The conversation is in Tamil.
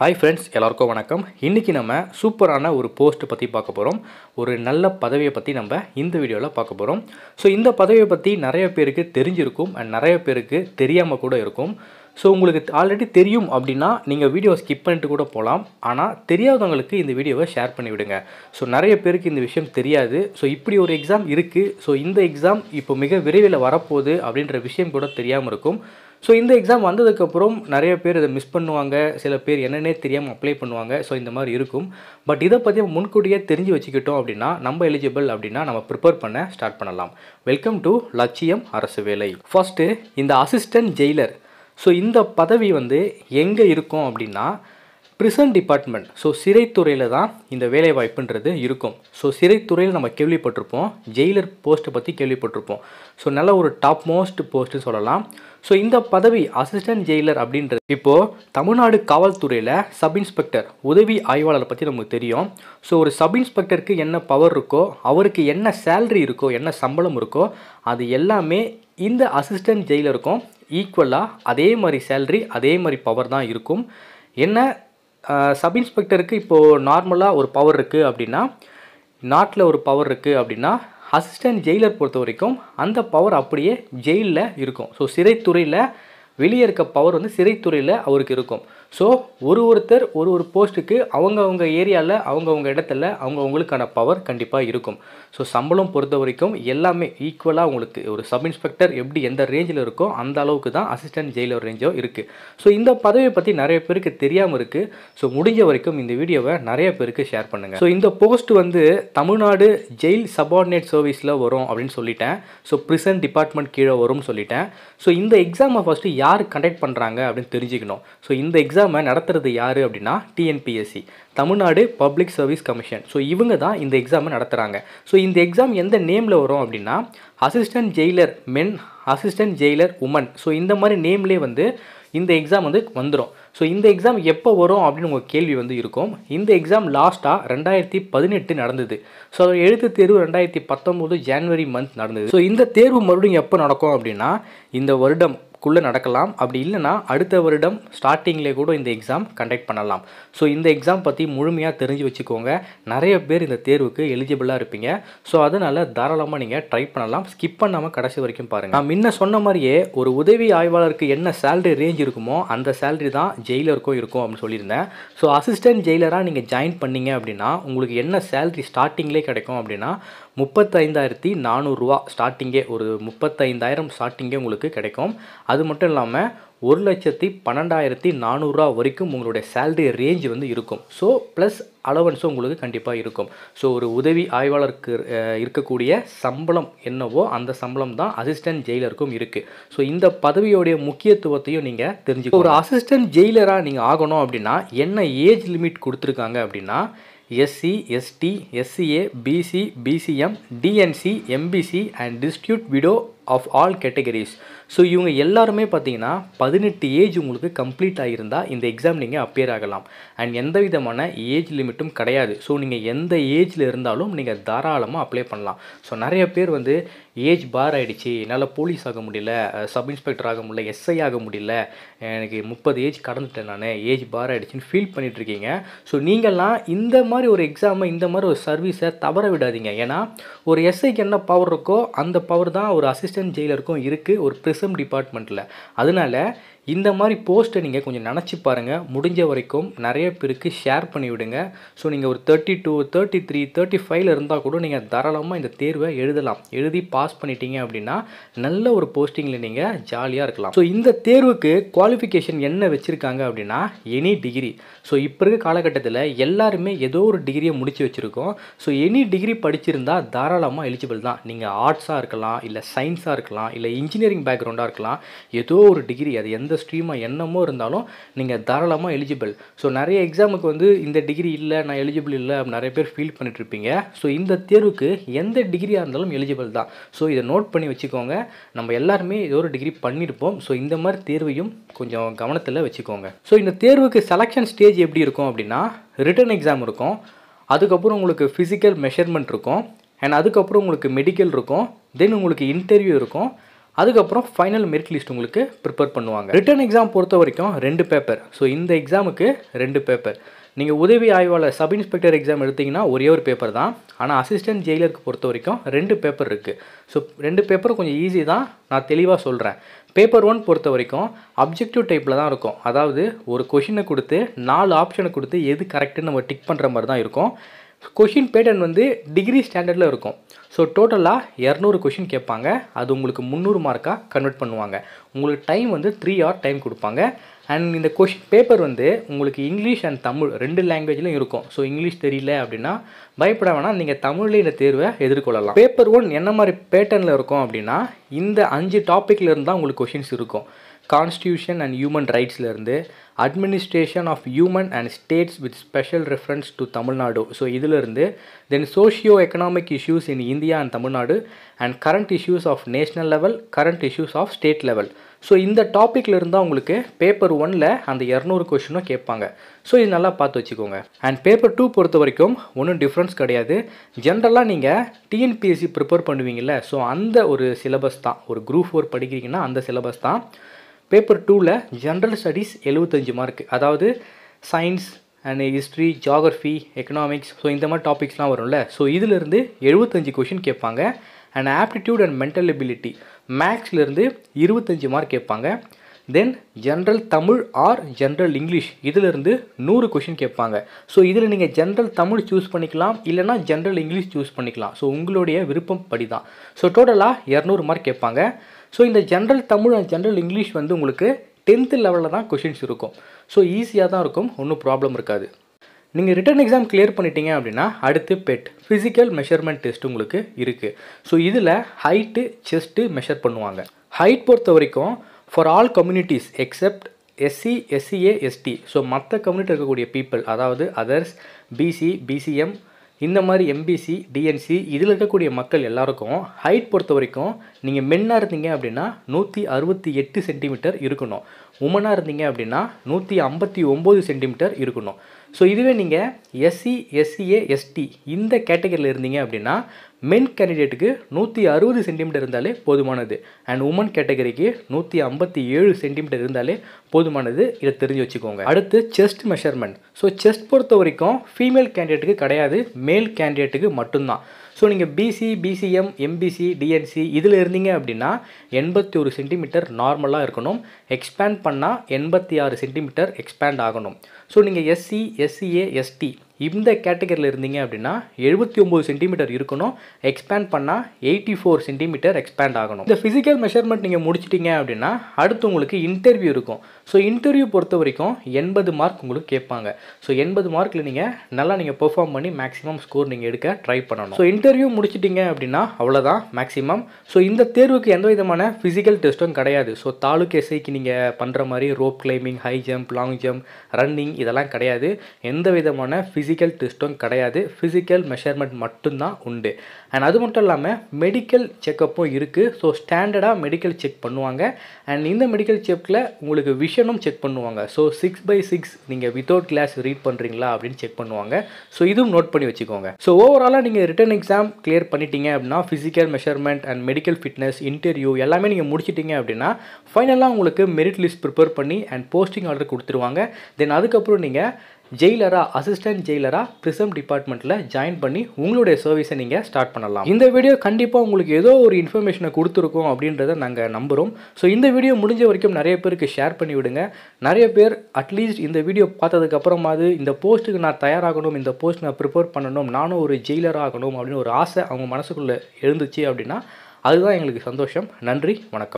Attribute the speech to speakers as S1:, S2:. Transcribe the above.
S1: ஹாய் ஃப்ரெண்ட்ஸ் எல்லாருக்கும் வணக்கம் இன்றைக்கி நம்ம சூப்பரான ஒரு போஸ்ட் பற்றி பார்க்க போகிறோம் ஒரு நல்ல பதவியை பற்றி நம்ம இந்த வீடியோவில் பார்க்க போகிறோம் ஸோ இந்த பதவியை பற்றி நிறைய பேருக்கு தெரிஞ்சிருக்கும் அண்ட் நிறைய பேருக்கு தெரியாமல் கூட இருக்கும் ஸோ உங்களுக்கு ஆல்ரெடி தெரியும் அப்படின்னா நீங்கள் வீடியோ ஸ்கிப் பண்ணிட்டு கூட போகலாம் ஆனால் தெரியாதவங்களுக்கு இந்த வீடியோவை ஷேர் பண்ணிவிடுங்க ஸோ நிறைய பேருக்கு இந்த விஷயம் தெரியாது ஸோ இப்படி ஒரு எக்ஸாம் இருக்குது ஸோ இந்த எக்ஸாம் இப்போ மிக விரைவில் வரப்போகுது அப்படின்ற விஷயம் கூட தெரியாமல் இருக்கும் ஸோ இந்த எக்ஸாம் வந்ததுக்கப்புறம் நிறைய பேர் இதை மிஸ் பண்ணுவாங்க சில பேர் என்னென்னே தெரியாமல் அப்ளை பண்ணுவாங்க ஸோ இந்த மாதிரி இருக்கும் பட் இதை பற்றி முன்கூட்டியே தெரிஞ்சு வச்சுக்கிட்டோம் அப்படின்னா நம்ம எலிஜிபிள் அப்படின்னா நம்ம ப்ரிப்பேர் பண்ண ஸ்டார்ட் பண்ணலாம் வெல்கம் டு லட்சியம் அரசு வேலை ஃபஸ்ட்டு இந்த அசிஸ்டன்ட் ஜெயிலர் ஸோ இந்த பதவி வந்து எங்கே இருக்கும் அப்படின்னா பிரிசன் டிபார்ட்மெண்ட் ஸோ சிறைத்துறையில் தான் இந்த வேலைவாய்ப்புன்றது இருக்கும் ஸோ சிறைத்துறையில் நம்ம கேள்விப்பட்டிருப்போம் ஜெயிலர் போஸ்ட்டை பற்றி கேள்விப்பட்டிருப்போம் ஸோ நல்ல ஒரு டாப் மோஸ்ட் போஸ்ட்டு சொல்லலாம் ஸோ இந்த பதவி அசிஸ்டன்ட் ஜெயிலர் அப்படின்றது இப்போது தமிழ்நாடு காவல்துறையில் சப் இன்ஸ்பெக்டர் உதவி ஆய்வாளர் பற்றி நமக்கு தெரியும் ஸோ ஒரு சப் இன்ஸ்பெக்டருக்கு என்ன பவர் இருக்கோ அவருக்கு என்ன சேல்ரி இருக்கோ என்ன சம்பளம் இருக்கோ அது எல்லாமே இந்த அசிஸ்டன்ட் ஜெயிலருக்கும் ஈக்குவலாக அதே மாதிரி சேல்ரி அதே மாதிரி பவர் தான் இருக்கும் என்ன சப் இன்ஸ்பெக்டருக்கு இப்போது நார்மலாக ஒரு பவர் இருக்குது அப்படின்னா நாட்டில் ஒரு பவர் இருக்குது அப்படின்னா அசிஸ்டன்ட் ஜெயிலர் பொறுத்த வரைக்கும் அந்த பவர் அப்படியே ஜெயிலில் இருக்கும் ஸோ சிறைத்துறையில் வெளியே இருக்க பவர் வந்து சிறைத்துறையில் அவருக்கு இருக்கும் ஸோ ஒரு ஒருத்தர் ஒரு ஒரு போஸ்ட்டுக்கு அவங்கவுங்க ஏரியாவில் அவங்கவுங்க இடத்துல அவங்கவுங்களுக்கான பவர் கண்டிப்பாக இருக்கும் ஸோ சம்பளம் பொறுத்த வரைக்கும் எல்லாமே ஈக்குவலாக உங்களுக்கு ஒரு சப் இன்ஸ்பெக்டர் எப்படி எந்த ரேஞ்சில் இருக்கோ அந்த அளவுக்கு தான் அசிஸ்டன்ட் ஜெயிலர் ரேஞ்சோ இருக்குது ஸோ இந்த பதவியை பற்றி நிறைய பேருக்கு தெரியாமல் இருக்குது ஸோ முடிஞ்ச வரைக்கும் இந்த வீடியோவை நிறைய பேருக்கு ஷேர் பண்ணுங்கள் ஸோ இந்த போஸ்ட் வந்து தமிழ்நாடு ஜெயில் சபார்டினேட் சர்வீஸில் வரும் அப்படின்னு சொல்லிட்டேன் ஸோ ப்ரிசன்ட் டிபார்ட்மெண்ட் கீழே வரும்னு சொல்லிட்டேன் ஸோ இந்த எக்ஸாமை ஃபஸ்ட்டு யார் கண்டக்ட் பண்ணுறாங்க அப்படின்னு தெரிஞ்சுக்கணும் ஸோ இந்த எக்ஸாம் எக்ஸாமை நடத்துறது யார் அப்படின்னா TNPSC Tamil Nadu public service commission so இவங்க தான் இந்த எக்ஸாமை நடத்துகிறாங்க ஸோ இந்த எக்ஸாம் எந்த நேமில் வரும் அப்படின்னா assistant jailer men assistant jailer woman so இந்த மாதிரி நேம்லேயே வந்து இந்த எக்ஸாம் வந்து வந்துடும் ஸோ இந்த எக்ஸாம் எப்போ வரும் அப்படின்னு உங்கள் கேள்வி வந்து இருக்கும் இந்த எக்ஸாம் லாஸ்ட்டாக ரெண்டாயிரத்தி பதினெட்டு நடந்தது ஸோ எழுத்து தேர்வு ரெண்டாயிரத்தி பத்தொம்போது ஜான்வரி மந்த் நடந்தது ஸோ இந்த தேர்வு மறுபடியும் எப்போ நடக்கும் அப்படின்னா இந்த வருடம் குள்ளே நடக்கலாம் அப்படி இல்லைன்னா அடுத்த வருடம் ஸ்டார்டிங்லே கூட இந்த எக்ஸாம் கண்டக்ட் பண்ணலாம் ஸோ இந்த எக்ஸாம் பற்றி முழுமையாக தெரிஞ்சு வச்சுக்கோங்க நிறைய பேர் இந்த தேர்வுக்கு எலிஜிபிளாக இருப்பீங்க ஸோ அதனால் தாராளமாக நீங்கள் ட்ரை பண்ணலாம் ஸ்கிப் பண்ணாமல் கடைசி வரைக்கும் பாருங்கள் நான் முன்ன சொன்ன மாதிரியே ஒரு உதவி ஆய்வாளருக்கு என்ன சேலரி ரேஞ்ச் இருக்குமோ அந்த சேலரி தான் ஜெயிலருக்கும் இருக்கும் அப்படின்னு சொல்லியிருந்தேன் ஸோ அசிஸ்டன்ட் ஜெயிலராக நீங்கள் ஜாயின் பண்ணீங்க அப்படின்னா உங்களுக்கு என்ன சேலரி ஸ்டார்டிங்லேயே கிடைக்கும் அப்படின்னா முப்பத்தைந்தாயிரத்தி நானூறுரூவா ஸ்டார்டிங்கே ஒரு முப்பத்தைந்தாயிரம் ஸ்டார்டிங்கே உங்களுக்கு கிடைக்கும் அது மட்டும் இல்லாமல் ஒரு லட்சத்தி பன்னெண்டாயிரத்தி நானூறுரூவா வரைக்கும் உங்களுடைய சேல்ரி ரேஞ்ச் வந்து இருக்கும் ஸோ ப்ளஸ் அலவன்ஸும் உங்களுக்கு கண்டிப்பாக இருக்கும் ஸோ ஒரு உதவி ஆய்வாளருக்கு இருக்கக்கூடிய சம்பளம் என்னவோ அந்த சம்பளம் தான் அசிஸ்டன்ட் ஜெயிலருக்கும் இருக்குது ஸோ இந்த பதவியோடைய முக்கியத்துவத்தையும் நீங்கள் தெரிஞ்சுக்கோ ஒரு அசிஸ்டன்ட் ஜெயிலராக நீங்கள் ஆகணும் அப்படின்னா என்ன ஏஜ் லிமிட் கொடுத்துருக்காங்க அப்படின்னா S C S T S C A B C B C M D N C M B C and dispute video. Of all categories so இவங்க எல்லாருமே பார்த்தீங்கன்னா பதினெட்டு ஏஜ் உங்களுக்கு கம்ப்ளீட் ஆகியிருந்தால் இந்த எக்ஸாம் நீங்கள் அப்பியர் ஆகலாம் அண்ட் எந்த விதமான ஏஜ் லிமிட்டும் கிடையாது ஸோ நீங்கள் எந்த ஏஜில் இருந்தாலும் நீங்கள் தாராளமாக அப்ளை பண்ணலாம் ஸோ நிறைய பேர் வந்து ஏஜ் பார் ஆகிடுச்சு என்னால் போலீஸ் ஆக முடியல சப் இன்ஸ்பெக்டர் ஆக முடியல எஸ்ஐ ஆக முடியல எனக்கு முப்பது ஏஜ் கடந்துட்டேன் நான் ஏஜ் பார் ஆகிடுச்சின்னு ஃபீல் பண்ணிகிட்ருக்கீங்க ஸோ நீங்கள்லாம் இந்த மாதிரி ஒரு எக்ஸாமை இந்த மாதிரி ஒரு சர்வீஸை தவற விடாதீங்க ஏன்னா ஒரு எஸ்ஐக்கு என்ன பவர் இருக்கோ அந்த பவர் தான் ஒரு அசிஸ்டன்ட் அசிஸ்டன்ட் ஜெயிலருக்கும் இருக்குது ஒரு ப்ரிசம் டிபார்ட்மெண்ட்டில் அதனால இந்த மாதிரி போஸ்ட்டை நீங்கள் கொஞ்சம் நினச்சி பாருங்கள் முடிஞ்ச வரைக்கும் நிறைய பேருக்கு ஷேர் பண்ணி விடுங்க ஸோ நீங்கள் ஒரு thirty two thirty three thirty ஃபைவ்ல இருந்தால் கூட நீங்கள் தாராளமாக இந்த தேர்வை எழுதலாம் எழுதி பாஸ் பண்ணிட்டீங்க அப்படின்னா நல்ல ஒரு போஸ்டிங்கில் நீங்கள் ஜாலியாக இருக்கலாம் ஸோ இந்த தேர்வுக்கு குவாலிஃபிகேஷன் என்ன வச்சுருக்காங்க அப்படின்னா எனி டிகிரி ஸோ இப்போ இருக்க காலகட்டத்தில் எல்லாருமே ஏதோ ஒரு டிகிரியை முடிச்சு வச்சுருக்கோம் ஸோ எனி டிகிரி படிச்சிருந்தால் தாராளமாக எலிஜிபிள் தான் நீங்கள் ஆர்ட்ஸாக இருக்கலாம் இல்லை சயின்ஸாக இருக்கலாம் இல்லை இன்ஜினியரிங் பேக்ரவுண்டாக இருக்கலாம் ஏதோ ஒரு டிகிரி அது எந்த ஸ்ட்ரீமாக என்னமோ இருந்தாலும் நீங்கள் தாராளமாக எலிஜிபிள் ஸோ நிறைய எக்ஸாமுக்கு வந்து இந்த டிகிரி இல்லை நான் எலிஜிபிள் இல்லை நிறைய பேர் ஃபீல் பண்ணிட்டுருப்பீங்க ஸோ இந்த தேர்வுக்கு எந்த டிகிரியாக இருந்தாலும் எலிஜிபிள் தான் ஸோ இதை நோட் பண்ணி வச்சுக்கோங்க நம்ம எல்லாருமே ஏதோ ஒரு டிகிரி பண்ணியிருப்போம் ஸோ இந்த மாதிரி தேர்வையும் கொஞ்சம் கவனத்தில் வச்சுக்கோங்க ஸோ இந்த தேர்வுக்கு செலெக்ஷன் ஸ்டேஜ் எப்படி இருக்கும் அப்படின்னா ரிட்டன் எக்ஸாம் இருக்கும் அதுக்கப்புறம் உங்களுக்கு ஃபிசிக்கல் மெஷர்மெண்ட் இருக்கும் அண்ட் அதுக்கப்புறம் உங்களுக்கு மெடிக்கல் இருக்கும் தென் உங்களுக்கு இன்டர்வியூ இருக்கும் அதுக்கப்புறம் ஃபைனல் மெரிட் லிஸ்ட் உங்களுக்கு ப்ரிப்பேர் பண்ணுவாங்க ரிட்டர்ன் எக்ஸாம் பொறுத்த வரைக்கும் ரெண்டு பேப்பர் ஸோ இந்த எக்ஸாமுக்கு ரெண்டு பேப்பர் நீங்கள் உதவி ஆய்வாளர் சப் இன்ஸ்பெக்டர் எக்ஸாம் எடுத்திங்கன்னா ஒரே ஒரு பேப்பர் தான் ஆனால் அசிஸ்டன்ட் ஜெயிலருக்கு பொறுத்த வரைக்கும் ரெண்டு பேப்பர் இருக்குது ஸோ ரெண்டு பேப்பரும் கொஞ்சம் ஈஸி தான் நான் தெளிவாக சொல்கிறேன் பேப்பர் ஒன் பொறுத்த வரைக்கும் அப்ஜெக்டிவ் டைப்பில் தான் இருக்கும் அதாவது ஒரு கொஷினை கொடுத்து நாலு ஆப்ஷனை கொடுத்து எது கரெக்டுன்னு நம்ம டிக் பண்ணுற மாதிரி தான் இருக்கும் கொஷின் பேட்டர்ன் வந்து டிகிரி ஸ்டாண்டர்டில் இருக்கும் ஸோ டோட்டலாக இரநூறு கொஷின் கேட்பாங்க அது உங்களுக்கு முந்நூறு மார்க்காக கன்வெர்ட் பண்ணுவாங்க உங்களுக்கு டைம் வந்து த்ரீ ஹவர் டைம் கொடுப்பாங்க அண்ட் இந்த கொஷின் பேப்பர் வந்து உங்களுக்கு இங்கிலீஷ் அண்ட் தமிழ் ரெண்டு லாங்குவேஜ்லையும் இருக்கும் ஸோ இங்கிலீஷ் தெரியல அப்படின்னா பயப்பட வேணாம் நீங்கள் தமிழ்லேயே இந்த தேர்வை எதிர்கொள்ளலாம் பேப்பர் ஒன் என்ன மாதிரி பேட்டர்னில் இருக்கும் அப்படின்னா இந்த அஞ்சு டாப்பிக்கில் இருந்தால் உங்களுக்கு கொஷின்ஸ் இருக்கும் கான்ஸ்டியூஷன் அண்ட் ஹியூமன் ரைட்ஸ்லேருந்து administration of human and states with special reference to Tamil Nadu so இதிலிருந்து then socio economic issues in India and Tamil Nadu and current issues of national level current issues of state level so இந்த டாப்பிக்கில் இருந்தால் உங்களுக்கு பேப்பர் ஒனில் அந்த இரநூறு கொஷினும் கேட்பாங்க ஸோ இது நல்லா பார்த்து வச்சுக்கோங்க அண்ட் பேப்பர் டூ பொறுத்த வரைக்கும் ஒன்றும் டிஃப்ரென்ஸ் கிடையாது ஜென்ரலாக நீங்கள் டிஎன்பிஎஸ்சி ப்ரிப்பேர் பண்ணுவீங்கள்ல ஸோ அந்த ஒரு சிலபஸ் தான் ஒரு குரூப் ஃபோர் படிக்கிறீங்கன்னா அந்த சிலபஸ் தான் பேப்பர் டூவில் ஜென்ரல் ஸ்டடீஸ் எழுபத்தஞ்சு மார்க் அதாவது science and history geography economics so இந்த மாதிரி டாபிக்ஸ்லாம் வரும்ல ஸோ இதிலிருந்து எழுபத்தஞ்சு கொஷின் கேட்பாங்க and aptitude and mental ability மேக்ஸ்லேருந்து இருபத்தஞ்சி மார்க் கேட்பாங்க then general Tamil or general English இதிலிருந்து நூறு கொஷின் கேட்பாங்க ஸோ இதில் நீங்கள் ஜென்ரல் தமிழ் சூஸ் பண்ணிக்கலாம் இல்லைனா ஜென்ரல் இங்கிலீஷ் சூஸ் பண்ணிக்கலாம் ஸோ உங்களுடைய விருப்பம் படி தான் ஸோ டோட்டலாக இரநூறு மார்க் கேட்பாங்க ஸோ இந்த general Tamil and general English வந்து உங்களுக்கு டென்த்து லெவலில் தான் கொஷின்ஸ் இருக்கும் ஸோ ஈஸியாக தான் இருக்கும் ஒன்றும் ப்ராப்ளம் இருக்காது நீங்கள் ரிட்டன் எக்ஸாம் கிளியர் பண்ணிட்டீங்க அப்படின்னா அடுத்து பெட் ஃபிசிக்கல் மெஷர்மெண்ட் டெஸ்ட் உங்களுக்கு இருக்குது ஸோ இதில் ஹைட்டு செஸ்ட்டு மெஷர் பண்ணுவாங்க ஹைட் பொறுத்த வரைக்கும் for all communities except SC SCA ST so மற்ற கம்யூனிட்டி இருக்கக்கூடிய பீப்புள் அதாவது அதர்ஸ் பிசி பிசிஎம் இந்த மாதிரி எம்பிசி டிஎன்சி இதில் இருக்கக்கூடிய மக்கள் எல்லாருக்கும் ஹைட் பொறுத்த வரைக்கும் நீங்கள் மென்னாக இருந்தீங்க அப்படின்னா நூற்றி அறுபத்தி எட்டு சென்டிமீட்டர் இருக்கணும் உமனாக இருந்தீங்க அப்படின்னா நூற்றி ஐம்பத்தி ஒம்பது சென்டிமீட்டர் இருக்கணும் ஸோ இதுவே நீங்கள் எஸ்சி எஸ்சிஏ எஸ்டி இந்த கேட்டகரியில் இருந்தீங்க அப்படின்னா மென் கேண்டிடேட்டுக்கு நூற்றி அறுபது சென்டிமீட்டர் இருந்தாலே போதுமானது அண்ட் உமன் கேட்டகரிக்கு நூற்றி ஐம்பத்தி ஏழு சென்டிமீட்டர் இருந்தாலே போதுமானது இதை தெரிஞ்சு வச்சுக்கோங்க அடுத்து செஸ்ட் மெஷர்மெண்ட் ஸோ செஸ்ட் பொறுத்த வரைக்கும் ஃபீமேல் கேண்டிடேட்டுக்கு கிடையாது மேல் கேண்டிடேட்டுக்கு மட்டும்தான் ஸோ நீங்கள் பிசி பிசிஎம் எம்பிசி டிஎன்சி இதில் இருந்தீங்க அப்படின்னா எண்பத்தி ஒரு சென்டிமீட்டர் நார்மலாக இருக்கணும் எக்ஸ்பேண்ட் பண்ணால் எண்பத்தி ஆறு சென்டிமீட்டர் எக்ஸ்பேண்ட் ஆகணும் ஸோ நீங்கள் எஸ்சி எஸ்சிஏ எஸ்டி இந்த கேட்டகரியில் இருந்தீங்க அப்படின்னா எழுபத்தி ஒம்பது சென்டிமீட்டர் இருக்கணும் எக்ஸ்பேண்ட் பண்ணால் எயிட்டி ஃபோர் சென்டிமீட்டர் எக்ஸ்பேண்ட் ஆகணும் இந்த ஃபிசிக்கல் மெஷர்மெண்ட் நீங்கள் முடிச்சிட்டிங்க அப்படின்னா அடுத்து உங்களுக்கு இன்டர்வியூ இருக்கும் ஸோ இன்டர்வியூ பொறுத்த வரைக்கும் எண்பது மார்க் உங்களுக்கு கேட்பாங்க ஸோ எண்பது மார்க்கில் நீங்கள் நல்லா நீங்கள் பெர்ஃபார்ம் பண்ணி மேக்ஸிமம் ஸ்கோர் நீங்கள் எடுக்க ட்ரை பண்ணணும் ஸோ இன்டர்வியூ முடிச்சிட்டிங்க அப்படின்னா அவ்வளோதான் மேக்ஸிமம் ஸோ இந்த தேர்வுக்கு எந்த விதமான ஃபிசிக்கல் டெஸ்ட்டும் கிடையாது ஸோ தாலுக்கு எஸ்ஐக்கு நீங்கள் பண்ணுற மாதிரி rope climbing high jump long jump running இதெல்லாம் கிடையாது எந்த விதமான ஃபிசிக்கல் ஃபிசிக்கல் டெஸ்ட்டும் கிடையாது ஃபிசிக்கல் மெஷர்மெண்ட் மட்டும்தான் உண்டு அண்ட் அது மட்டும் இல்லாமல் மெடிக்கல் செக்கப்பும் இருக்குது ஸோ ஸ்டாண்டர்டாக மெடிக்கல் செக் பண்ணுவாங்க அண்ட் இந்த மெடிக்கல் செக்கில் உங்களுக்கு விஷனும் செக் பண்ணுவாங்க ஸோ சிக்ஸ் பை சிக்ஸ் நீங்கள் வித்தவுட் கிளாஸ் ரீட் பண்ணுறீங்களா அப்படின்னு செக் பண்ணுவாங்க ஸோ இதுவும் நோட் பண்ணி வச்சுக்கோங்க ஸோ ஓவராலாக நீங்கள் ரிட்டன் எக்ஸாம் கிளியர் பண்ணிட்டீங்க அப்படின்னா physical measurement and medical fitness interview எல்லாமே நீங்கள் முடிச்சிட்டிங்க அப்படின்னா ஃபைனலாக உங்களுக்கு மெரிட் லிஸ்ட் ப்ரிப்பேர் பண்ணி அண்ட் போஸ்டிங் ஆர்டர் கொடுத்துருவாங்க தென் அதுக்கப்புறம் நீங்கள் ஜெயிலராக அசிஸ்டன்ட் ஜெயிலராக பிரிசம் டிபார்ட்மெண்ட்டில் ஜாயின் பண்ணி உங்களுடைய சர்வீஸை நீங்கள் ஸ்டார்ட் பண்ணலாம் இந்த வீடியோ கண்டிப்பாக உங்களுக்கு ஏதோ ஒரு இன்ஃபர்மேஷனை கொடுத்துருக்கோம் அப்படின்றத நாங்கள் நம்புகிறோம் ஸோ இந்த வீடியோ முடிஞ்ச வரைக்கும் நிறைய பேருக்கு ஷேர் பண்ணி விடுங்க நிறைய பேர் அட்லீஸ்ட் இந்த வீடியோ பார்த்ததுக்கப்புறமாவது இந்த போஸ்ட்டுக்கு நான் தயாராகணும் இந்த போஸ்ட் நான் ப்ரிப்பேர் பண்ணணும் நானும் ஒரு ஜெயிலர் ஆகணும் அப்படின்னு ஒரு ஆசை அவங்க மனசுக்குள்ளே எழுந்துச்சு அப்படின்னா அதுதான் எங்களுக்கு சந்தோஷம் நன்றி வணக்கம்